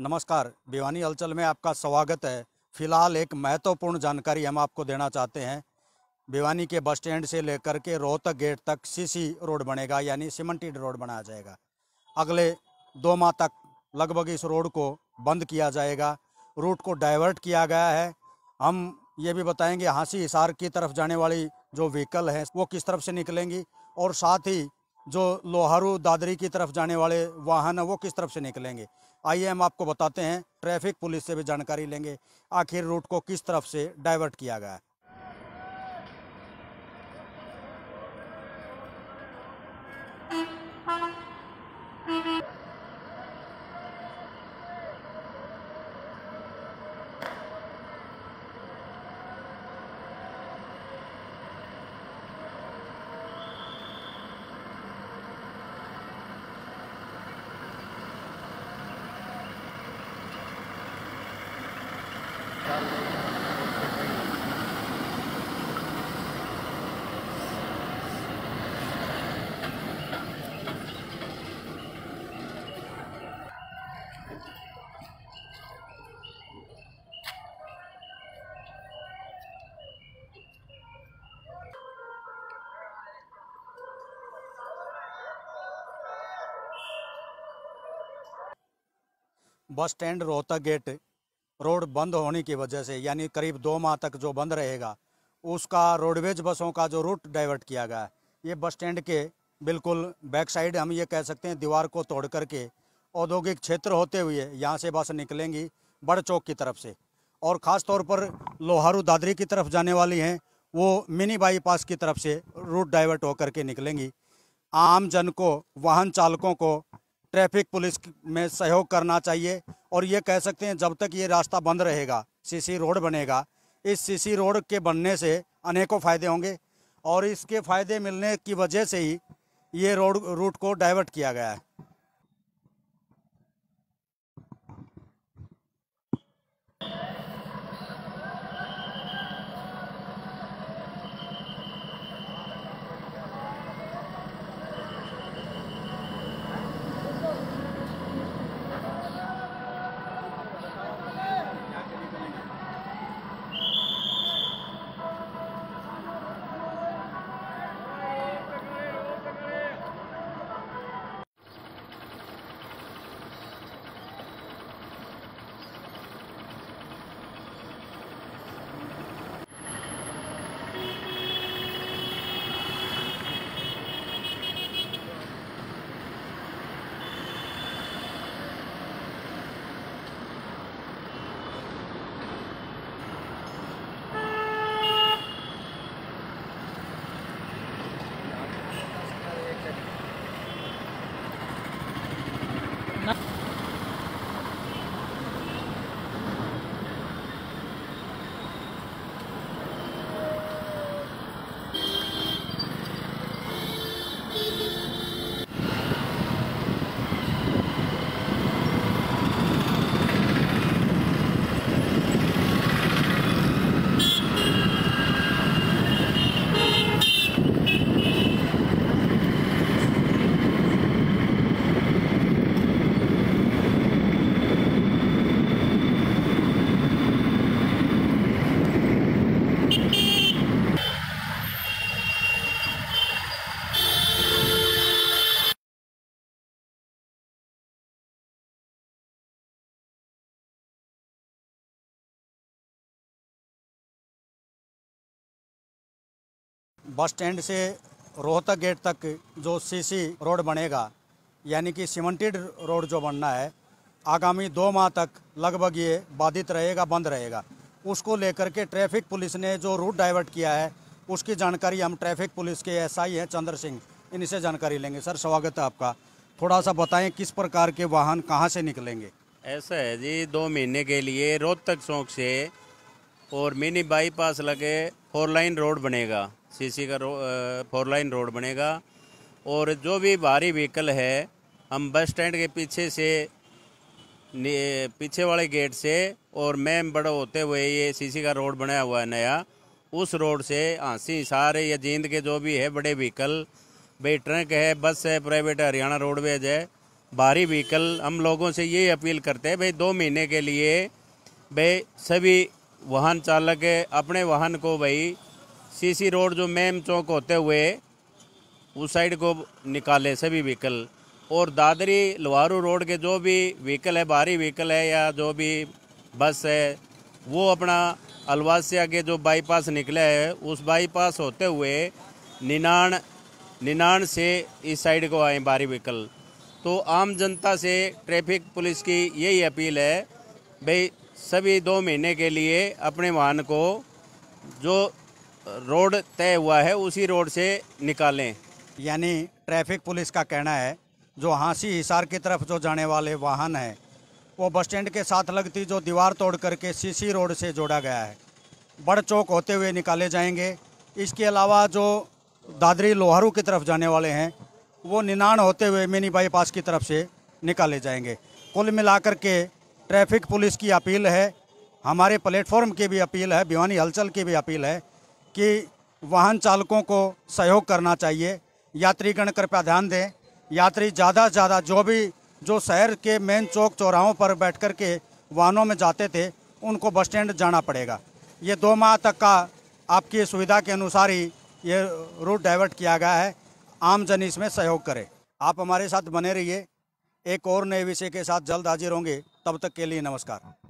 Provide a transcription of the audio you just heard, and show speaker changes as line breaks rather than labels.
नमस्कार भिवानी हलचल में आपका स्वागत है फिलहाल एक महत्वपूर्ण जानकारी हम आपको देना चाहते हैं भिवानी के बस स्टैंड से लेकर के रोहतक गेट तक सीसी रोड बनेगा यानी सीमेंटेड रोड बनाया जाएगा अगले दो माह तक लगभग इस रोड को बंद किया जाएगा रूट को डाइवर्ट किया गया है हम ये भी बताएंगे हाँसी हिसार की तरफ जाने वाली जो व्हीकल हैं वो किस तरफ से निकलेंगी और साथ ही जो लोहारू दादरी की तरफ जाने वाले वाहन हैं वो किस तरफ से निकलेंगे आइए हम आपको बताते हैं ट्रैफिक पुलिस से भी जानकारी लेंगे आखिर रूट को किस तरफ से डाइवर्ट किया गया है bus stand Rohtak gate road बंद होने की वजह से यानी करीब दो माह तक जो बंद रहेगा उसका रोडवेज बसों का जो रूट डाइवर्ट किया गया है ये बस स्टैंड के बिल्कुल बैक साइड हम ये कह सकते हैं दीवार को तोड़ करके औद्योगिक क्षेत्र होते हुए यहाँ से बस निकलेंगी बड़ चौक की तरफ से और ख़ास तौर पर लोहारू दादरी की तरफ जाने वाली हैं वो मिनी बाईपास की तरफ से रूट डाइवर्ट होकर के निकलेंगी आम जन को वाहन चालकों को ट्रैफिक पुलिस में सहयोग करना चाहिए और ये कह सकते हैं जब तक ये रास्ता बंद रहेगा सीसी रोड बनेगा इस सीसी रोड के बनने से अनेकों फ़ायदे होंगे और इसके फ़ायदे मिलने की वजह से ही ये रोड रूट को डाइवर्ट किया गया है बस स्टैंड से रोहतक गेट तक जो सीसी रोड बनेगा यानी कि सीमेंटेड रोड जो बनना है आगामी दो माह तक लगभग ये बाधित रहेगा बंद रहेगा उसको लेकर के ट्रैफिक पुलिस ने जो रूट डाइवर्ट किया है उसकी जानकारी हम ट्रैफिक पुलिस के एसआई हैं चंद्र सिंह इनसे जानकारी लेंगे सर स्वागत है आपका थोड़ा सा बताएं किस प्रकार के वाहन कहाँ से निकलेंगे
ऐसा है जी दो महीने के लिए रोहतक चौक से और मिनी बाईपास लगे फोर लाइन रोड बनेगा सीसी का रो, फोर लाइन रोड बनेगा और जो भी भारी व्हीकल है हम बस स्टैंड के पीछे से पीछे वाले गेट से और मैम बड़ा होते हुए ये सीसी का रोड बनाया हुआ है नया उस रोड से हाँसी सारे या जींद के जो भी है बड़े व्हीकल भाई ट्रक है बस है प्राइवेट हरियाणा रोडवेज है भारी व्हीकल हम लोगों से यही अपील करते हैं भाई दो महीने के लिए भाई सभी वाहन चालक अपने वाहन को भाई सीसी रोड जो मेम चौक होते हुए उस साइड को निकाले सभी व्हीकल और दादरी लोहारू रोड के जो भी व्हीकल है भारी व्हीकल है या जो भी बस है वो अपना अलवासिया के जो बाईपास निकले है उस बाईपास होते हुए निनान निनान से इस साइड को आए भारी व्हीकल तो आम जनता से ट्रैफिक पुलिस की यही अपील है भाई सभी दो महीने के लिए अपने वाहन को जो रोड तय हुआ है उसी रोड से निकालें
यानी ट्रैफिक पुलिस का कहना है जो हाँसी हिसार की तरफ जो जाने वाले वाहन हैं वो बस स्टैंड के साथ लगती जो दीवार तोड़ करके सीसी रोड से जोड़ा गया है बड़ चौक होते हुए निकाले जाएंगे इसके अलावा जो दादरी लोहारू की तरफ जाने वाले हैं वो निनान होते हुए मिनी बाईपास की तरफ से निकाले जाएंगे कुल मिलाकर के ट्रैफिक पुलिस की अपील है हमारे प्लेटफॉर्म की भी अपील है भिवानी हलचल की भी अपील है कि वाहन चालकों को सहयोग करना चाहिए यात्रीगण कृपया ध्यान दें यात्री ज़्यादा से ज़्यादा जो भी जो शहर के मेन चौक चौराहों पर बैठ कर के वाहनों में जाते थे उनको बस स्टैंड जाना पड़ेगा ये दो माह तक का आपकी सुविधा के अनुसार ही ये रूट डाइवर्ट किया गया है आम जन इसमें सहयोग करें आप हमारे साथ बने रहिए एक और नए विषय के साथ जल्द हाजिर होंगे तब तक के लिए नमस्कार